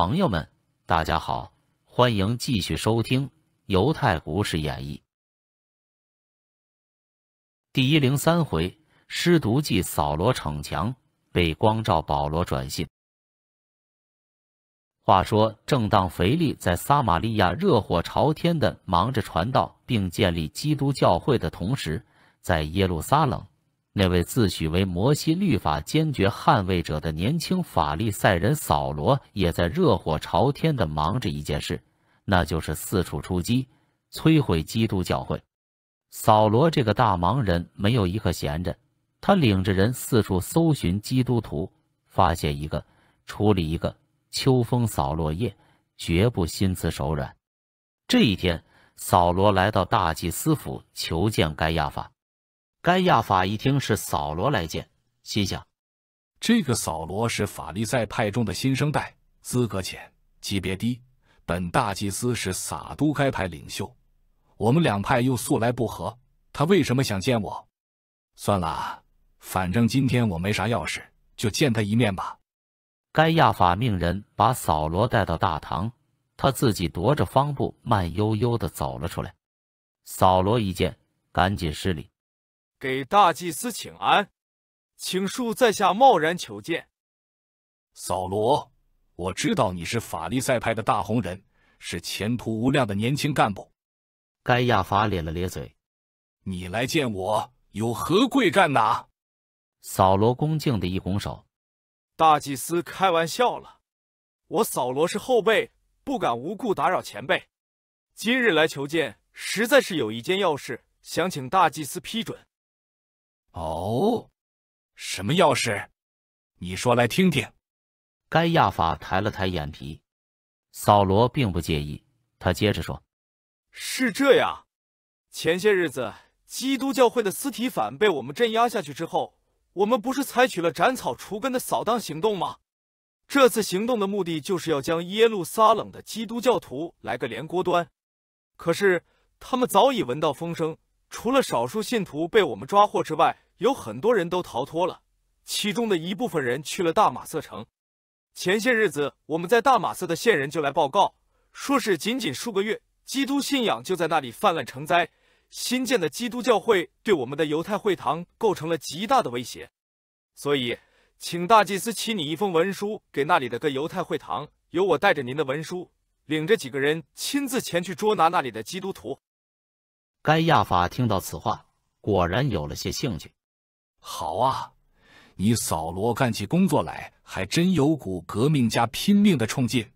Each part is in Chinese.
朋友们，大家好，欢迎继续收听《犹太故事演义》第一零三回：施毒计扫罗逞强，被光照保罗转信。话说，正当腓力在撒玛利亚热火朝天的忙着传道并建立基督教会的同时，在耶路撒冷。那位自诩为摩西律法坚决捍卫者的年轻法利赛人扫罗，也在热火朝天地忙着一件事，那就是四处出击，摧毁基督教会。扫罗这个大忙人没有一刻闲着，他领着人四处搜寻基督徒，发现一个处理一个。秋风扫落叶，绝不心慈手软。这一天，扫罗来到大祭司府求见该亚法。该亚法一听是扫罗来见，心想：“这个扫罗是法利赛派中的新生代，资格浅，级别低。本大祭司是撒都该派领袖，我们两派又素来不和，他为什么想见我？”算了，反正今天我没啥要事，就见他一面吧。该亚法命人把扫罗带到大堂，他自己踱着方步，慢悠悠地走了出来。扫罗一见，赶紧施礼。给大祭司请安，请恕在下贸然求见。扫罗，我知道你是法利赛派的大红人，是前途无量的年轻干部。盖亚法咧了咧嘴：“你来见我有何贵干呐？”扫罗恭敬的一拱手：“大祭司开玩笑了，我扫罗是后辈，不敢无故打扰前辈。今日来求见，实在是有一件要事，想请大祭司批准。”哦，什么钥匙？你说来听听。该亚法抬了抬眼皮，扫罗并不介意。他接着说：“是这样，前些日子基督教会的私体反被我们镇压下去之后，我们不是采取了斩草除根的扫荡行动吗？这次行动的目的就是要将耶路撒冷的基督教徒来个连锅端。可是他们早已闻到风声，除了少数信徒被我们抓获之外，有很多人都逃脱了，其中的一部分人去了大马色城。前些日子，我们在大马色的线人就来报告，说是仅仅数个月，基督信仰就在那里泛滥成灾，新建的基督教会对我们的犹太会堂构成了极大的威胁。所以，请大祭司签你一封文书给那里的个犹太会堂，由我带着您的文书，领着几个人亲自前去捉拿那里的基督徒。该亚法听到此话，果然有了些兴趣。好啊，你扫罗干起工作来还真有股革命家拼命的冲劲。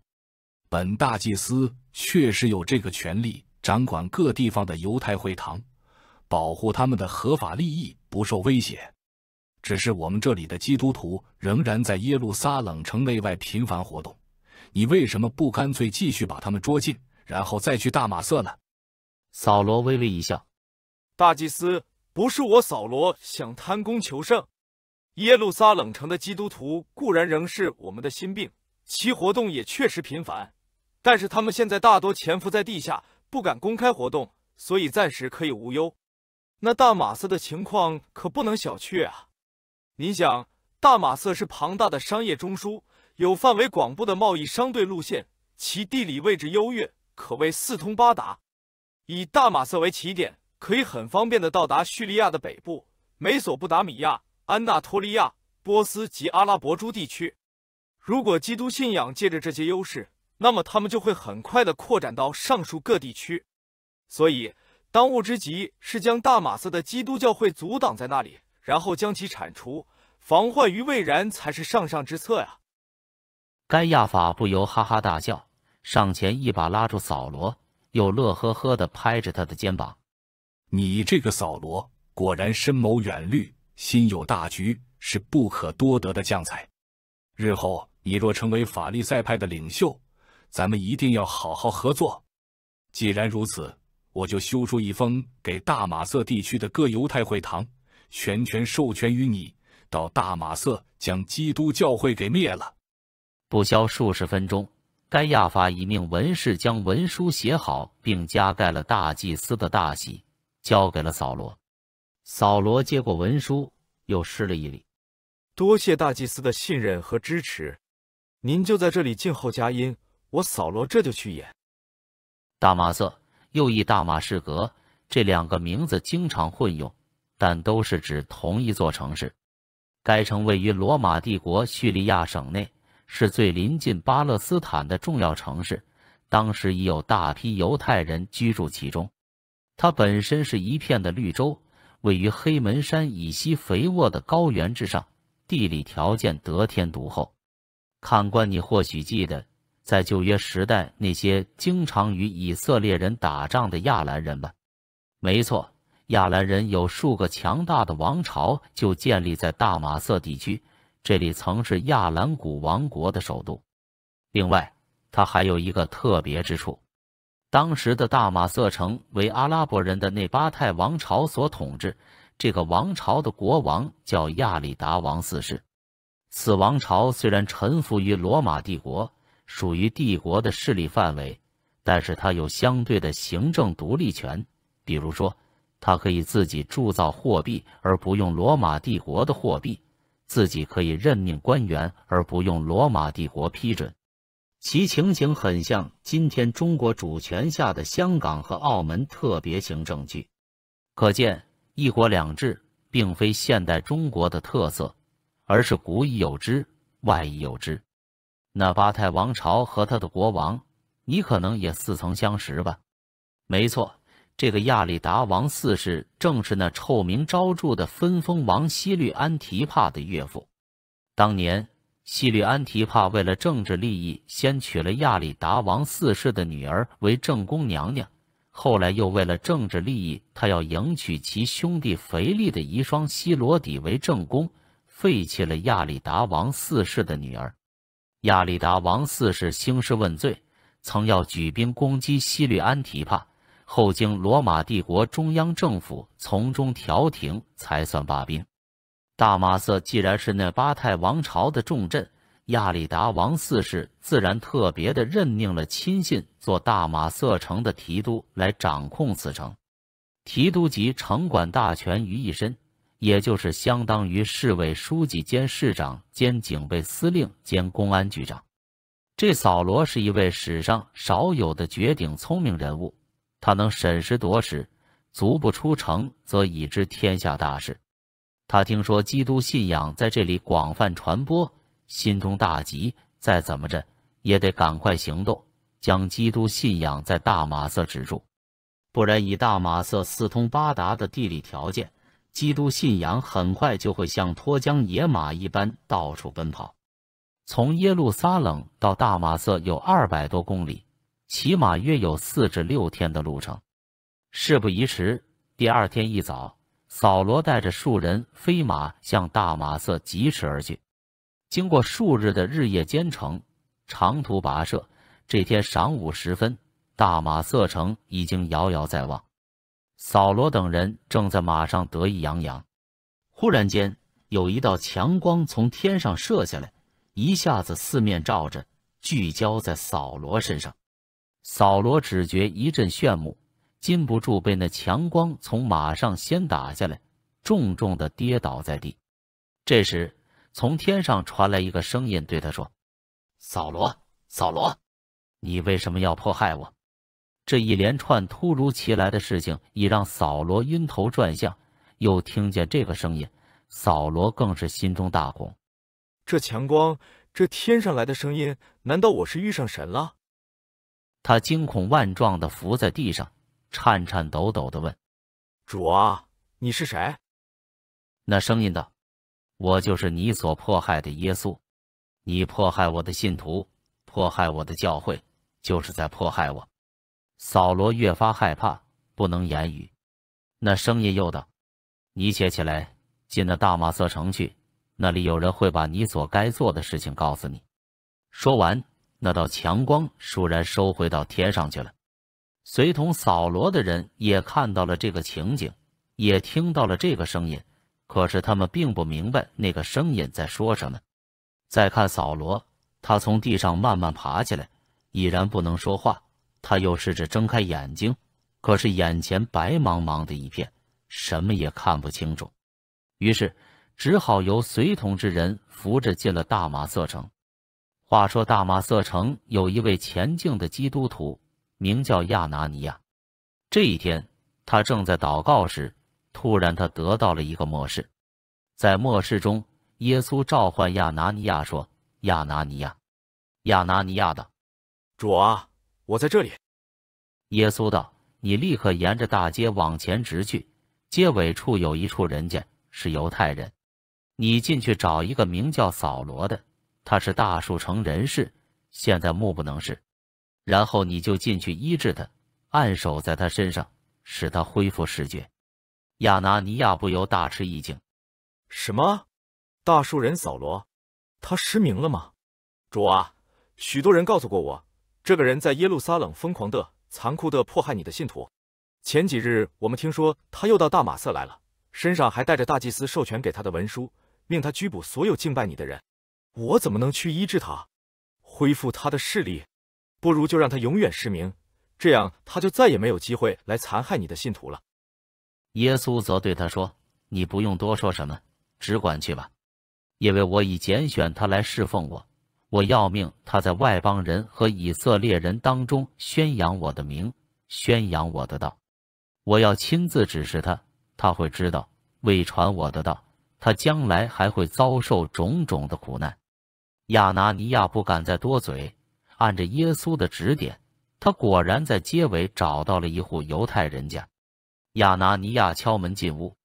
本大祭司确实有这个权利，掌管各地方的犹太会堂，保护他们的合法利益不受威胁。只是我们这里的基督徒仍然在耶路撒冷城内外频繁活动，你为什么不干脆继续把他们捉进，然后再去大马色呢？扫罗微微一笑，大祭司。不是我扫罗想贪功求胜，耶路撒冷城的基督徒固然仍是我们的心病，其活动也确实频繁，但是他们现在大多潜伏在地下，不敢公开活动，所以暂时可以无忧。那大马色的情况可不能小觑啊！您想，大马色是庞大的商业中枢，有范围广布的贸易商队路线，其地理位置优越，可谓四通八达，以大马色为起点。可以很方便的到达叙利亚的北部、美索不达米亚、安纳托利亚、波斯及阿拉伯诸地区。如果基督信仰借着这些优势，那么他们就会很快的扩展到上述各地区。所以，当务之急是将大马斯的基督教会阻挡在那里，然后将其铲除，防患于未然才是上上之策呀！该亚法不由哈哈大笑，上前一把拉住扫罗，又乐呵呵地拍着他的肩膀。你这个扫罗果然深谋远虑，心有大局，是不可多得的将才。日后你若成为法利赛派的领袖，咱们一定要好好合作。既然如此，我就修出一封给大马色地区的各犹太会堂，全权授权于你，到大马色将基督教会给灭了。不消数十分钟，盖亚法已命文士将文书写好，并加盖了大祭司的大玺。交给了扫罗，扫罗接过文书，又施了一礼：“多谢大祭司的信任和支持，您就在这里静候佳音，我扫罗这就去演。”大马色又译大马士革，这两个名字经常混用，但都是指同一座城市。该城位于罗马帝国叙利亚省内，是最临近巴勒斯坦的重要城市，当时已有大批犹太人居住其中。它本身是一片的绿洲，位于黑门山以西肥沃的高原之上，地理条件得天独厚。看官，你或许记得在旧约时代那些经常与以色列人打仗的亚兰人吧？没错，亚兰人有数个强大的王朝就建立在大马色地区，这里曾是亚兰古王国的首都。另外，它还有一个特别之处。当时的大马色城为阿拉伯人的内巴泰王朝所统治，这个王朝的国王叫亚里达王四世。此王朝虽然臣服于罗马帝国，属于帝国的势力范围，但是它有相对的行政独立权。比如说，它可以自己铸造货币而不用罗马帝国的货币，自己可以任命官员而不用罗马帝国批准。其情形很像今天中国主权下的香港和澳门特别行政区，可见“一国两制”并非现代中国的特色，而是古已有之、外已有之。那八泰王朝和他的国王，你可能也似曾相识吧？没错，这个亚历达王四世正是那臭名昭著的分封王希律安提帕的岳父，当年。西律安提帕为了政治利益，先娶了亚里达王四世的女儿为正宫娘娘，后来又为了政治利益，他要迎娶其兄弟腓力的遗孀西罗底为正宫，废弃了亚里达王四世的女儿。亚里达王四世兴师问罪，曾要举兵攻击西律安提帕，后经罗马帝国中央政府从中调停，才算罢兵。大马色既然是那八泰王朝的重镇，亚里达王四世自然特别的任命了亲信做大马色城的提督来掌控此城，提督集城管大权于一身，也就是相当于市委书记兼市长兼警备司令兼公安局长。这扫罗是一位史上少有的绝顶聪明人物，他能审时度势，足不出城则已知天下大事。他听说基督信仰在这里广泛传播，心中大急。再怎么着也得赶快行动，将基督信仰在大马色止住，不然以大马色四通八达的地理条件，基督信仰很快就会像脱缰野马一般到处奔跑。从耶路撒冷到大马色有二百多公里，起码约有四至六天的路程。事不宜迟，第二天一早。扫罗带着数人飞马向大马色疾驰而去。经过数日的日夜兼程、长途跋涉，这天晌午时分，大马色城已经遥遥在望。扫罗等人正在马上得意洋洋，忽然间有一道强光从天上射下来，一下子四面照着，聚焦在扫罗身上。扫罗只觉一阵炫目。禁不住被那强光从马上先打下来，重重的跌倒在地。这时，从天上传来一个声音，对他说：“扫罗，扫罗，你为什么要迫害我？”这一连串突如其来的事情已让扫罗晕头转向，又听见这个声音，扫罗更是心中大恐。这强光，这天上来的声音，难道我是遇上神了？他惊恐万状的伏在地上。颤颤抖抖的问：“主啊，你是谁？”那声音道：“我就是你所迫害的耶稣。你迫害我的信徒，迫害我的教会，就是在迫害我。”扫罗越发害怕，不能言语。那声音又道：“你且起来，进那大马色城去，那里有人会把你所该做的事情告诉你。”说完，那道强光倏然收回到天上去了。随同扫罗的人也看到了这个情景，也听到了这个声音，可是他们并不明白那个声音在说什么。再看扫罗，他从地上慢慢爬起来，已然不能说话。他又试着睁开眼睛，可是眼前白茫茫的一片，什么也看不清楚。于是只好由随同之人扶着进了大马色城。话说大马色城有一位前进的基督徒。名叫亚拿尼亚。这一天，他正在祷告时，突然他得到了一个末世。在末世中，耶稣召唤亚拿尼亚说：“亚拿尼亚！”亚拿尼亚道：“主啊，我在这里。”耶稣道：“你立刻沿着大街往前直去，街尾处有一处人家，是犹太人。你进去找一个名叫扫罗的，他是大树城人士，现在目不能视。”然后你就进去医治他，按手在他身上，使他恢复视觉。亚拿尼亚不由大吃一惊：“什么？大树人扫罗，他失明了吗？”主啊，许多人告诉过我，这个人在耶路撒冷疯狂的、残酷的迫害你的信徒。前几日我们听说他又到大马色来了，身上还带着大祭司授权给他的文书，命他拘捕所有敬拜你的人。我怎么能去医治他，恢复他的视力？不如就让他永远失明，这样他就再也没有机会来残害你的信徒了。耶稣则对他说：“你不用多说什么，只管去吧，因为我已拣选他来侍奉我。我要命他在外邦人和以色列人当中宣扬我的名，宣扬我的道。我要亲自指示他，他会知道未传我的道，他将来还会遭受种种的苦难。”亚拿尼亚不敢再多嘴。按着耶稣的指点，他果然在街尾找到了一户犹太人家。亚拿尼亚敲门进屋：“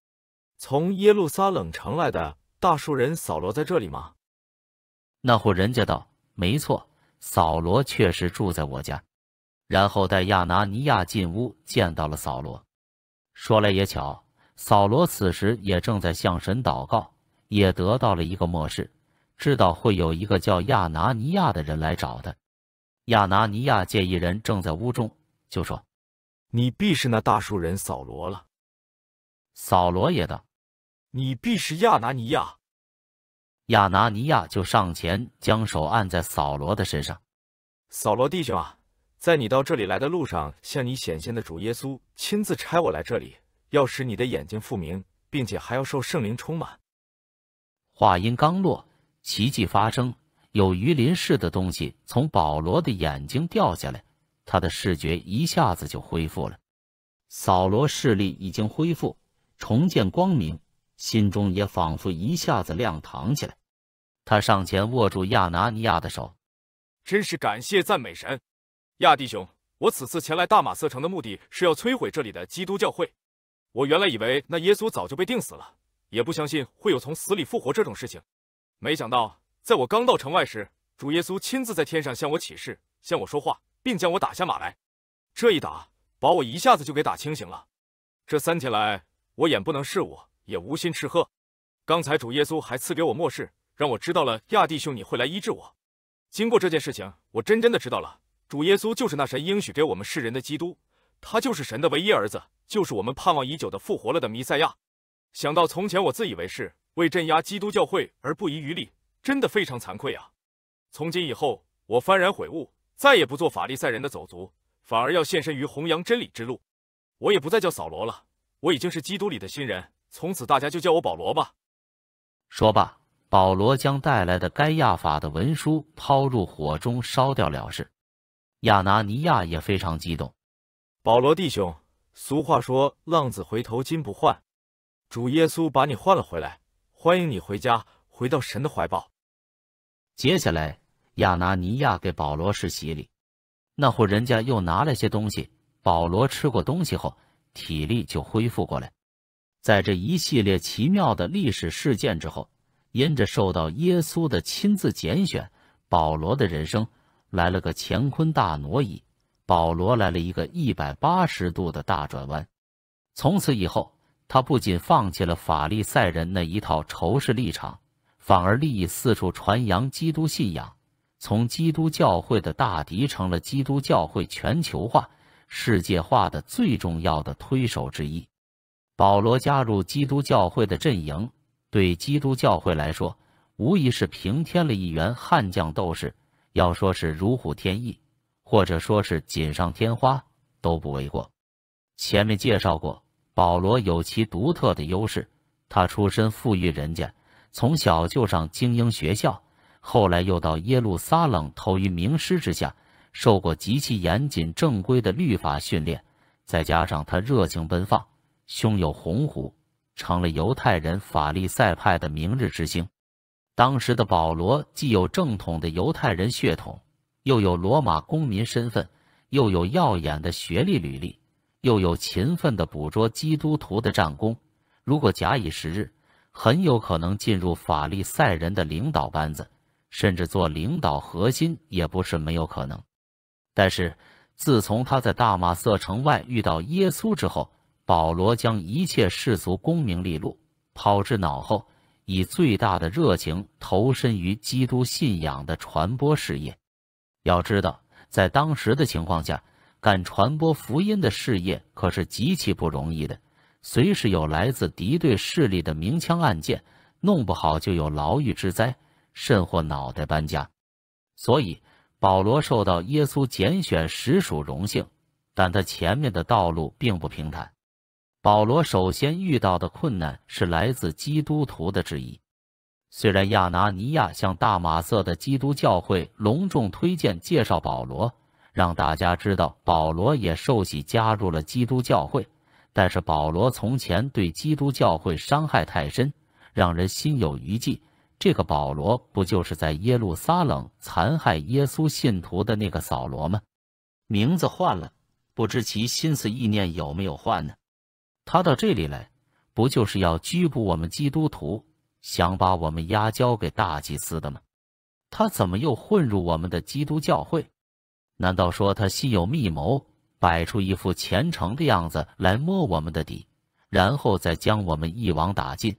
从耶路撒冷城来的大树人扫罗在这里吗？”那户人家道：“没错，扫罗确实住在我家。”然后带亚拿尼亚进屋，见到了扫罗。说来也巧，扫罗此时也正在向神祷告，也得到了一个末世，知道会有一个叫亚拿尼亚的人来找他。亚拿尼亚见一人正在屋中，就说：“你必是那大树人扫罗了。”扫罗也道：“你必是亚拿尼亚。”亚拿尼亚就上前将手按在扫罗的身上：“扫罗弟兄啊，在你到这里来的路上，向你显现的主耶稣亲自差我来这里，要使你的眼睛复明，并且还要受圣灵充满。”话音刚落，奇迹发生。有鱼鳞似的东西从保罗的眼睛掉下来，他的视觉一下子就恢复了。扫罗视力已经恢复，重见光明，心中也仿佛一下子亮堂起来。他上前握住亚拿尼亚的手，真是感谢赞美神。亚弟兄，我此次前来大马色城的目的是要摧毁这里的基督教会。我原来以为那耶稣早就被钉死了，也不相信会有从死里复活这种事情，没想到。在我刚到城外时，主耶稣亲自在天上向我启示，向我说话，并将我打下马来。这一打把我一下子就给打清醒了。这三天来，我眼不能视物，也无心吃喝。刚才主耶稣还赐给我末世，让我知道了亚弟兄你会来医治我。经过这件事情，我真真的知道了主耶稣就是那神应许给我们世人的基督，他就是神的唯一儿子，就是我们盼望已久的复活了的弥赛亚。想到从前我自以为是，为镇压基督教会而不遗余力。真的非常惭愧啊！从今以后，我幡然悔悟，再也不做法利赛人的走卒，反而要献身于弘扬真理之路。我也不再叫扫罗了，我已经是基督里的新人。从此，大家就叫我保罗吧。说罢，保罗将带来的该亚法的文书抛入火中烧掉了事。亚拿尼亚也非常激动：“保罗弟兄，俗话说浪子回头金不换，主耶稣把你换了回来，欢迎你回家。”回到神的怀抱。接下来，亚拿尼亚给保罗施洗礼。那户人家又拿了些东西。保罗吃过东西后，体力就恢复过来。在这一系列奇妙的历史事件之后，因着受到耶稣的亲自拣选，保罗的人生来了个乾坤大挪移。保罗来了一个一百八十度的大转弯。从此以后，他不仅放弃了法利赛人那一套仇视立场。反而，利益四处传扬基督信仰，从基督教会的大敌成了基督教会全球化、世界化的最重要的推手之一。保罗加入基督教会的阵营，对基督教会来说，无疑是平添了一员悍将斗士。要说是如虎添翼，或者说是锦上添花，都不为过。前面介绍过，保罗有其独特的优势，他出身富裕人家。从小就上精英学校，后来又到耶路撒冷投于名师之下，受过极其严谨正规的律法训练。再加上他热情奔放，胸有鸿鹄，成了犹太人法利赛派的明日之星。当时的保罗既有正统的犹太人血统，又有罗马公民身份，又有耀眼的学历履历，又有勤奋的捕捉基督徒的战功。如果假以时日，很有可能进入法利赛人的领导班子，甚至做领导核心也不是没有可能。但是自从他在大马色城外遇到耶稣之后，保罗将一切世俗功名利禄抛之脑后，以最大的热情投身于基督信仰的传播事业。要知道，在当时的情况下，干传播福音的事业可是极其不容易的。随时有来自敌对势力的明枪暗箭，弄不好就有牢狱之灾，甚或脑袋搬家。所以保罗受到耶稣拣选实属荣幸，但他前面的道路并不平坦。保罗首先遇到的困难是来自基督徒的质疑。虽然亚拿尼亚向大马色的基督教会隆重推荐介绍保罗，让大家知道保罗也受洗加入了基督教会。但是保罗从前对基督教会伤害太深，让人心有余悸。这个保罗不就是在耶路撒冷残害耶稣信徒的那个扫罗吗？名字换了，不知其心思意念有没有换呢？他到这里来，不就是要拘捕我们基督徒，想把我们押交给大祭司的吗？他怎么又混入我们的基督教会？难道说他心有密谋？摆出一副虔诚的样子来摸我们的底，然后再将我们一网打尽。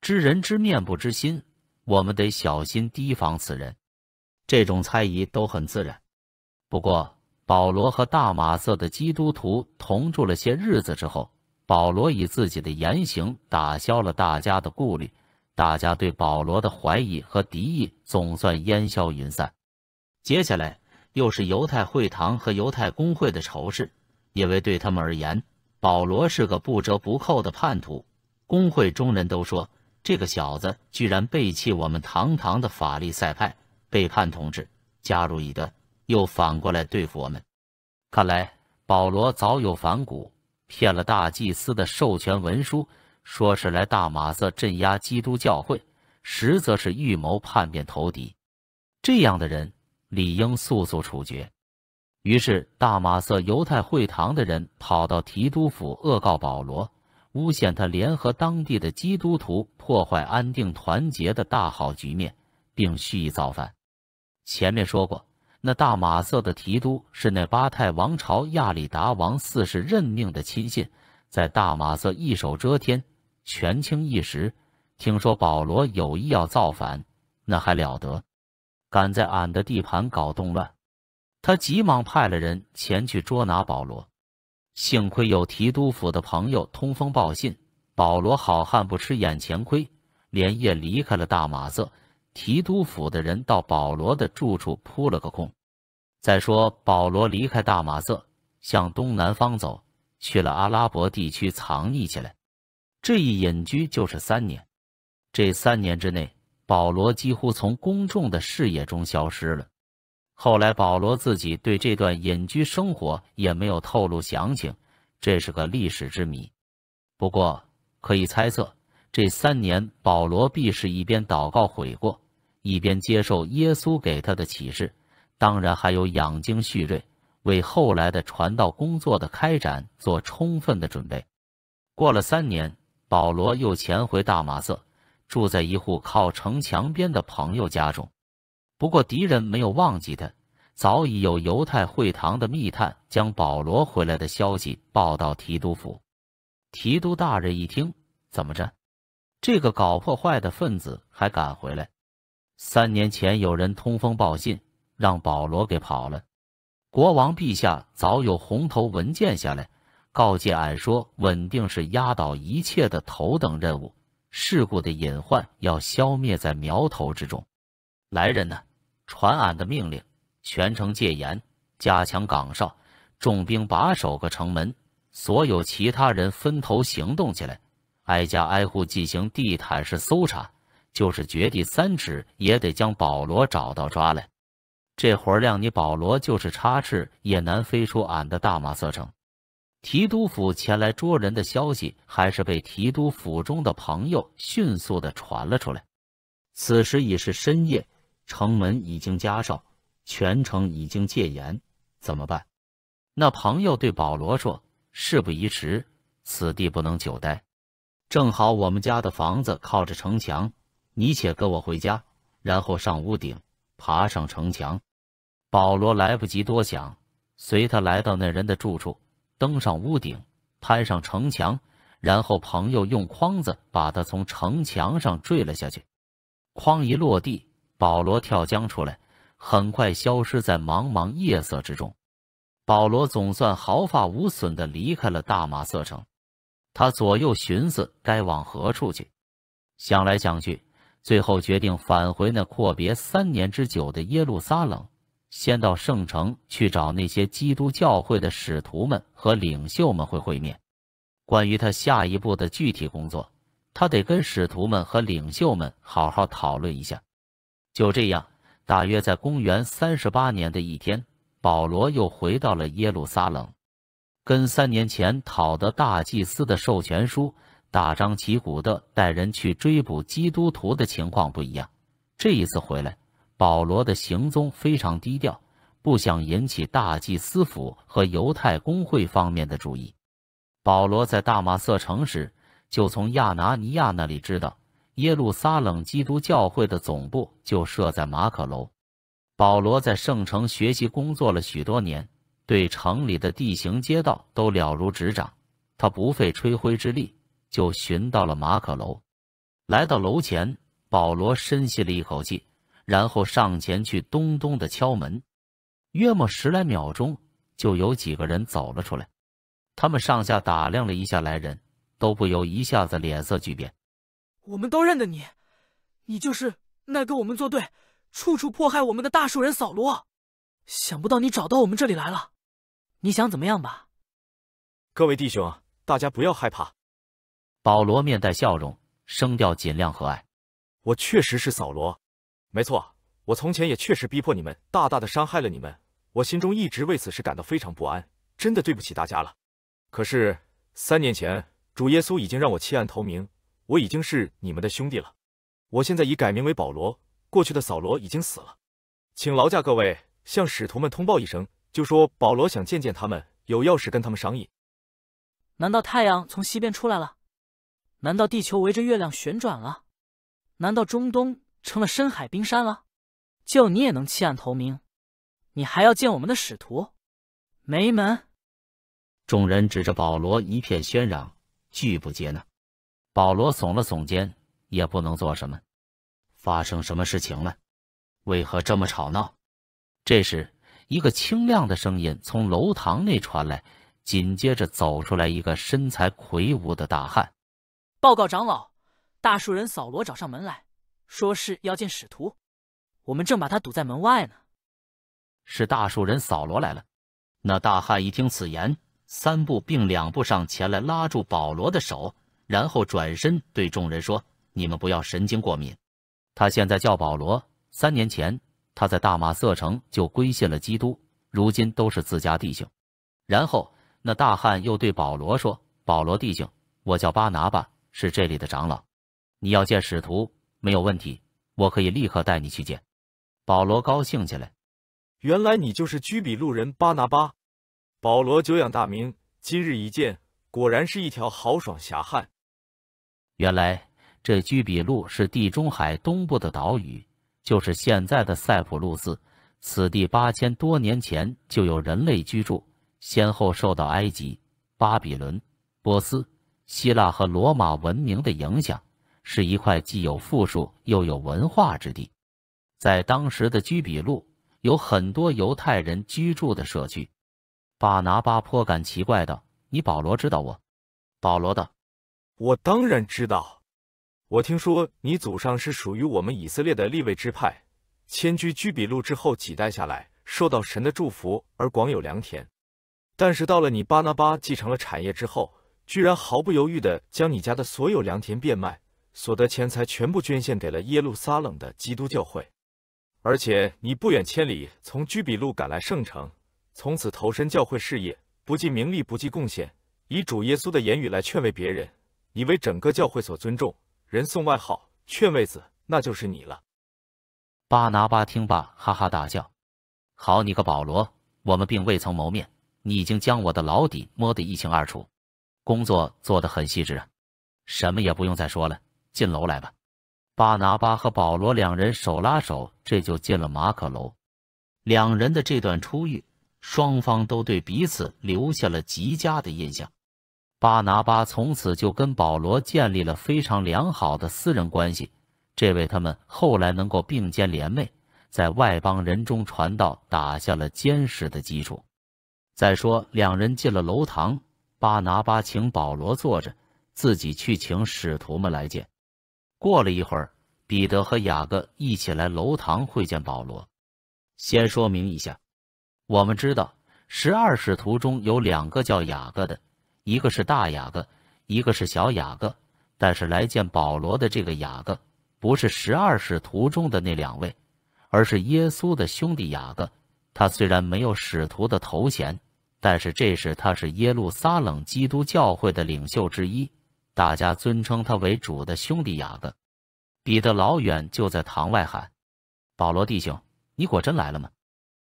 知人知面不知心，我们得小心提防此人。这种猜疑都很自然。不过，保罗和大马色的基督徒同住了些日子之后，保罗以自己的言行打消了大家的顾虑，大家对保罗的怀疑和敌意总算烟消云散。接下来。又是犹太会堂和犹太公会的仇视，因为对他们而言，保罗是个不折不扣的叛徒。工会中人都说，这个小子居然背弃我们堂堂的法利赛派，背叛同志，加入异端，又反过来对付我们。看来保罗早有反骨，骗了大祭司的授权文书，说是来大马色镇压基督教会，实则是预谋叛变投敌。这样的人。理应速速处决。于是，大马色犹太会堂的人跑到提督府恶告保罗，诬陷他联合当地的基督徒破坏安定团结的大好局面，并蓄意造反。前面说过，那大马色的提督是那巴泰王朝亚里达王四世任命的亲信，在大马色一手遮天，权倾一时。听说保罗有意要造反，那还了得？敢在俺的地盘搞动乱，他急忙派了人前去捉拿保罗。幸亏有提督府的朋友通风报信，保罗好汉不吃眼前亏，连夜离开了大马色。提督府的人到保罗的住处扑了个空。再说，保罗离开大马色，向东南方走，去了阿拉伯地区藏匿起来。这一隐居就是三年。这三年之内。保罗几乎从公众的视野中消失了。后来，保罗自己对这段隐居生活也没有透露详情，这是个历史之谜。不过，可以猜测，这三年保罗必是一边祷告悔过，一边接受耶稣给他的启示，当然还有养精蓄锐，为后来的传道工作的开展做充分的准备。过了三年，保罗又潜回大马色。住在一户靠城墙边的朋友家中，不过敌人没有忘记他。早已有犹太会堂的密探将保罗回来的消息报到提督府。提督大人一听，怎么着？这个搞破坏的分子还敢回来？三年前有人通风报信，让保罗给跑了。国王陛下早有红头文件下来，告诫俺说，稳定是压倒一切的头等任务。事故的隐患要消灭在苗头之中。来人呐，传俺的命令：全城戒严，加强岗哨，重兵把守各城门。所有其他人分头行动起来，挨家挨户进行地毯式搜查，就是掘地三尺也得将保罗找到抓来。这活儿，谅你保罗就是插翅也难飞出俺的大马色城。提督府前来捉人的消息，还是被提督府中的朋友迅速的传了出来。此时已是深夜，城门已经加哨，全城已经戒严。怎么办？那朋友对保罗说：“事不宜迟，此地不能久待。正好我们家的房子靠着城墙，你且跟我回家，然后上屋顶，爬上城墙。”保罗来不及多想，随他来到那人的住处。登上屋顶，攀上城墙，然后朋友用筐子把他从城墙上坠了下去。筐一落地，保罗跳江出来，很快消失在茫茫夜色之中。保罗总算毫发无损地离开了大马色城。他左右寻思该往何处去，想来想去，最后决定返回那阔别三年之久的耶路撒冷。先到圣城去找那些基督教会的使徒们和领袖们会会面。关于他下一步的具体工作，他得跟使徒们和领袖们好好讨论一下。就这样，大约在公元三十八年的一天，保罗又回到了耶路撒冷，跟三年前讨得大祭司的授权书、大张旗鼓的带人去追捕基督徒的情况不一样，这一次回来。保罗的行踪非常低调，不想引起大祭司府和犹太公会方面的注意。保罗在大马色城时，就从亚拿尼亚那里知道，耶路撒冷基督教会的总部就设在马可楼。保罗在圣城学习工作了许多年，对城里的地形街道都了如指掌。他不费吹灰之力就寻到了马可楼。来到楼前，保罗深吸了一口气。然后上前去咚咚的敲门，约莫十来秒钟，就有几个人走了出来。他们上下打量了一下来人，都不由一下子脸色巨变。我们都认得你，你就是那跟我们作对、处处迫害我们的大树人扫罗。想不到你找到我们这里来了，你想怎么样吧？各位弟兄，大家不要害怕。保罗面带笑容，声调尽量和蔼。我确实是扫罗。没错，我从前也确实逼迫你们，大大的伤害了你们。我心中一直为此事感到非常不安，真的对不起大家了。可是三年前，主耶稣已经让我弃暗投明，我已经是你们的兄弟了。我现在已改名为保罗，过去的扫罗已经死了。请劳驾各位向使徒们通报一声，就说保罗想见见他们，有要事跟他们商议。难道太阳从西边出来了？难道地球围着月亮旋转了？难道中东？成了深海冰山了，就你也能弃暗投明？你还要见我们的使徒？没门！众人指着保罗一片喧嚷，拒不接纳。保罗耸了耸肩，也不能做什么。发生什么事情了？为何这么吵闹？这时，一个清亮的声音从楼堂内传来，紧接着走出来一个身材魁梧的大汉。报告长老，大树人扫罗找上门来。说是要见使徒，我们正把他堵在门外呢。是大树人扫罗来了。那大汉一听此言，三步并两步上前来拉住保罗的手，然后转身对众人说：“你们不要神经过敏，他现在叫保罗。三年前他在大马色城就归信了基督，如今都是自家弟兄。”然后那大汉又对保罗说：“保罗弟兄，我叫巴拿巴，是这里的长老，你要见使徒。”没有问题，我可以立刻带你去见保罗。高兴起来，原来你就是居比路人巴拿巴。保罗久仰大名，今日一见，果然是一条豪爽侠汉。原来这居比路是地中海东部的岛屿，就是现在的塞浦路斯。此地八千多年前就有人类居住，先后受到埃及、巴比伦、波斯、希腊和罗马文明的影响。是一块既有富庶又有文化之地，在当时的居比路有很多犹太人居住的社区。巴拿巴颇感奇怪道：“你保罗知道我？”保罗道：“我当然知道。我听说你祖上是属于我们以色列的立位之派，迁居居比路之后几代下来，受到神的祝福而广有良田。但是到了你巴拿巴继承了产业之后，居然毫不犹豫地将你家的所有良田变卖。”所得钱财全部捐献给了耶路撒冷的基督教会，而且你不远千里从居比路赶来圣城，从此投身教会事业，不计名利，不计贡献，以主耶稣的言语来劝慰别人，你为整个教会所尊重，人送外号“劝慰子”，那就是你了。巴拿巴听罢，哈哈大笑：“好你个保罗，我们并未曾谋面，你已经将我的老底摸得一清二楚，工作做得很细致啊，什么也不用再说了。”进楼来吧，巴拿巴和保罗两人手拉手，这就进了马可楼。两人的这段初遇，双方都对彼此留下了极佳的印象。巴拿巴从此就跟保罗建立了非常良好的私人关系，这为他们后来能够并肩联袂，在外邦人中传道打下了坚实的基础。再说，两人进了楼堂，巴拿巴请保罗坐着，自己去请使徒们来见。过了一会儿，彼得和雅各一起来楼堂会见保罗。先说明一下，我们知道十二使徒中有两个叫雅各的，一个是大雅各，一个是小雅各。但是来见保罗的这个雅各，不是十二使徒中的那两位，而是耶稣的兄弟雅各。他虽然没有使徒的头衔，但是这时他是耶路撒冷基督教会的领袖之一。大家尊称他为主，的兄弟雅各，彼得老远就在堂外喊：“保罗弟兄，你果真来了吗？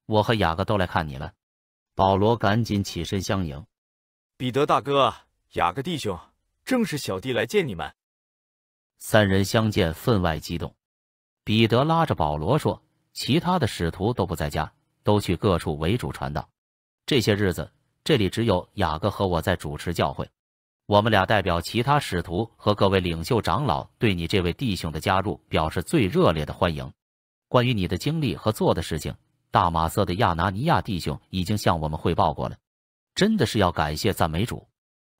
我和雅各都来看你了。”保罗赶紧起身相迎。彼得大哥，雅各弟兄，正是小弟来见你们。三人相见，分外激动。彼得拉着保罗说：“其他的使徒都不在家，都去各处为主传道。这些日子，这里只有雅各和我在主持教会。”我们俩代表其他使徒和各位领袖长老，对你这位弟兄的加入表示最热烈的欢迎。关于你的经历和做的事情，大马色的亚拿尼亚弟兄已经向我们汇报过了。真的是要感谢赞美主，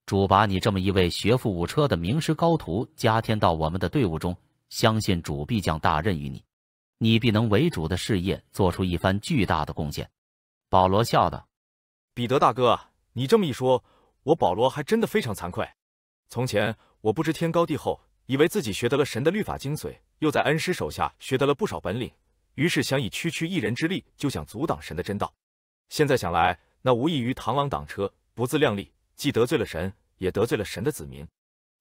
主把你这么一位学富五车的名师高徒加添到我们的队伍中，相信主必将大任于你，你必能为主的事业做出一番巨大的贡献。保罗笑道：“彼得大哥，你这么一说。”我保罗还真的非常惭愧。从前我不知天高地厚，以为自己学得了神的律法精髓，又在恩师手下学得了不少本领，于是想以区区一人之力就想阻挡神的真道。现在想来，那无异于螳螂挡车，不自量力，既得罪了神，也得罪了神的子民。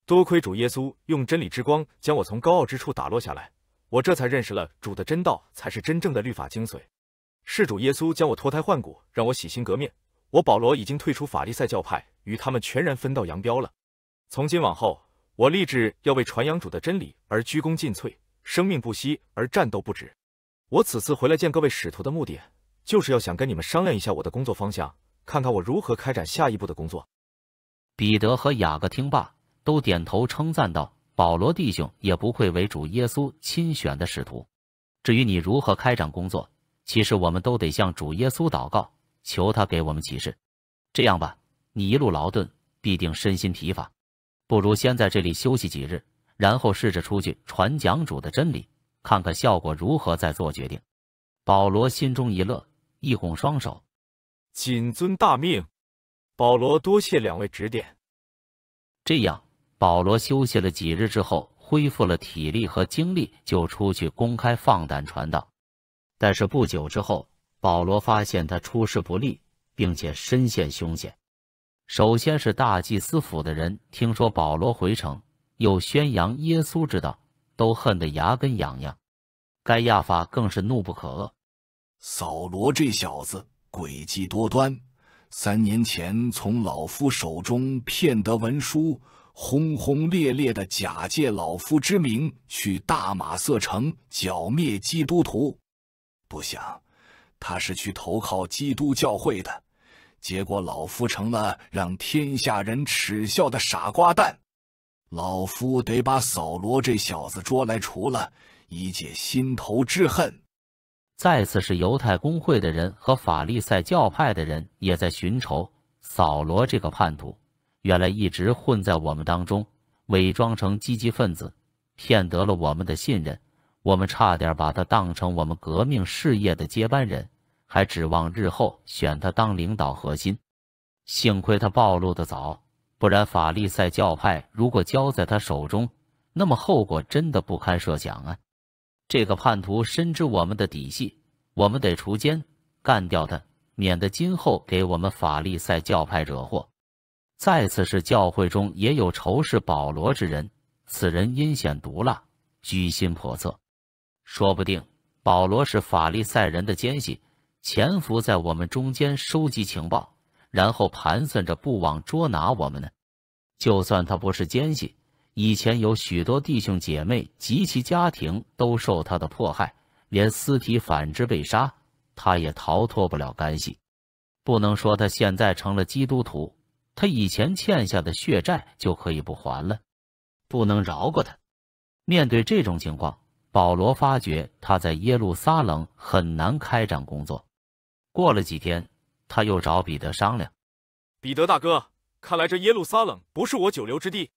多亏主耶稣用真理之光将我从高傲之处打落下来，我这才认识了主的真道，才是真正的律法精髓。是主耶稣将我脱胎换骨，让我洗心革面。我保罗已经退出法利赛教派。与他们全然分道扬镳了。从今往后，我立志要为传扬主的真理而鞠躬尽瘁，生命不息而战斗不止。我此次回来见各位使徒的目的，就是要想跟你们商量一下我的工作方向，看看我如何开展下一步的工作。彼得和雅各听罢，都点头称赞道：“保罗弟兄也不愧为主耶稣亲选的使徒。至于你如何开展工作，其实我们都得向主耶稣祷告，求他给我们启示。这样吧。”你一路劳顿，必定身心疲乏，不如先在这里休息几日，然后试着出去传讲主的真理，看看效果如何，再做决定。保罗心中一乐，一拱双手，谨遵大命。保罗多谢两位指点。这样，保罗休息了几日之后，恢复了体力和精力，就出去公开放胆传道。但是不久之后，保罗发现他出师不利，并且深陷凶险。首先是大祭司府的人听说保罗回城，又宣扬耶稣之道，都恨得牙根痒痒。该亚法更是怒不可遏：“扫罗这小子诡计多端，三年前从老夫手中骗得文书，轰轰烈烈的假借老夫之名去大马色城剿灭基督徒，不想他是去投靠基督教会的。”结果老夫成了让天下人耻笑的傻瓜蛋，老夫得把扫罗这小子捉来除了，以解心头之恨。再次是犹太工会的人和法利赛教派的人也在寻仇，扫罗这个叛徒原来一直混在我们当中，伪装成积极分子，骗得了我们的信任，我们差点把他当成我们革命事业的接班人。还指望日后选他当领导核心，幸亏他暴露的早，不然法利赛教派如果交在他手中，那么后果真的不堪设想啊！这个叛徒深知我们的底细，我们得除奸，干掉他，免得今后给我们法利赛教派惹祸。再次是教会中也有仇视保罗之人，此人阴险毒辣，居心叵测，说不定保罗是法利赛人的奸细。潜伏在我们中间收集情报，然后盘算着不枉捉拿我们呢。就算他不是奸细，以前有许多弟兄姐妹及其家庭都受他的迫害，连尸体反之被杀，他也逃脱不了干系。不能说他现在成了基督徒，他以前欠下的血债就可以不还了，不能饶过他。面对这种情况，保罗发觉他在耶路撒冷很难开展工作。过了几天，他又找彼得商量：“彼得大哥，看来这耶路撒冷不是我久留之地。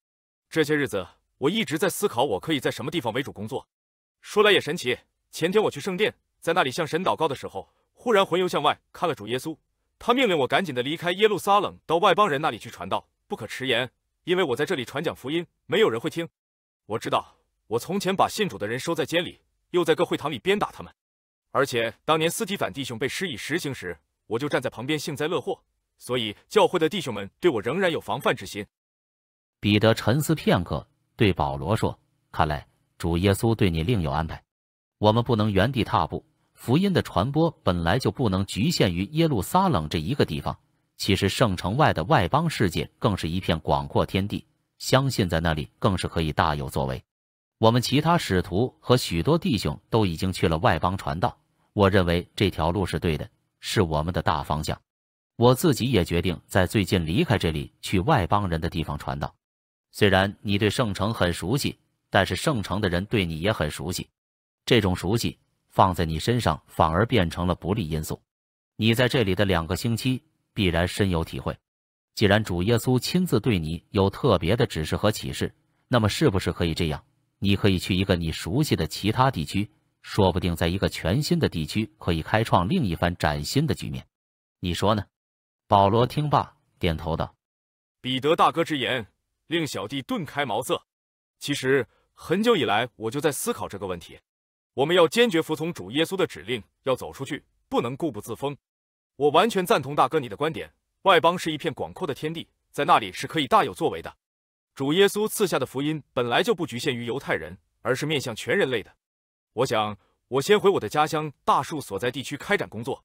这些日子我一直在思考，我可以在什么地方为主工作。说来也神奇，前天我去圣殿，在那里向神祷告的时候，忽然魂游向外，看了主耶稣。他命令我赶紧的离开耶路撒冷，到外邦人那里去传道，不可迟延，因为我在这里传讲福音，没有人会听。我知道，我从前把信主的人收在监里，又在各会堂里鞭打他们。”而且当年斯提凡弟兄被施以实刑时，我就站在旁边幸灾乐祸，所以教会的弟兄们对我仍然有防范之心。彼得沉思片刻，对保罗说：“看来主耶稣对你另有安排，我们不能原地踏步。福音的传播本来就不能局限于耶路撒冷这一个地方，其实圣城外的外邦世界更是一片广阔天地，相信在那里更是可以大有作为。我们其他使徒和许多弟兄都已经去了外邦传道。”我认为这条路是对的，是我们的大方向。我自己也决定在最近离开这里，去外邦人的地方传道。虽然你对圣城很熟悉，但是圣城的人对你也很熟悉。这种熟悉放在你身上反而变成了不利因素。你在这里的两个星期必然深有体会。既然主耶稣亲自对你有特别的指示和启示，那么是不是可以这样？你可以去一个你熟悉的其他地区。说不定在一个全新的地区，可以开创另一番崭新的局面，你说呢？保罗听罢，点头道：“彼得大哥之言，令小弟顿开茅塞。其实，很久以来我就在思考这个问题。我们要坚决服从主耶稣的指令，要走出去，不能固步自封。我完全赞同大哥你的观点。外邦是一片广阔的天地，在那里是可以大有作为的。主耶稣赐下的福音，本来就不局限于犹太人，而是面向全人类的。”我想，我先回我的家乡大树所在地区开展工作，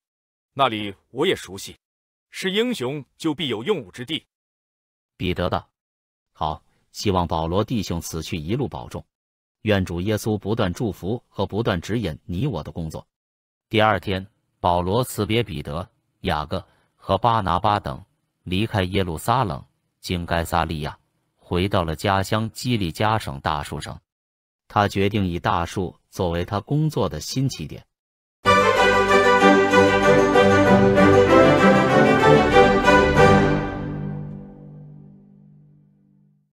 那里我也熟悉。是英雄就必有用武之地。”彼得道，“好，希望保罗弟兄此去一路保重，愿主耶稣不断祝福和不断指引你我的工作。”第二天，保罗辞别彼得、雅各和巴拿巴等，离开耶路撒冷，经该撒利亚，回到了家乡基利加省大树城。他决定以大树作为他工作的新起点。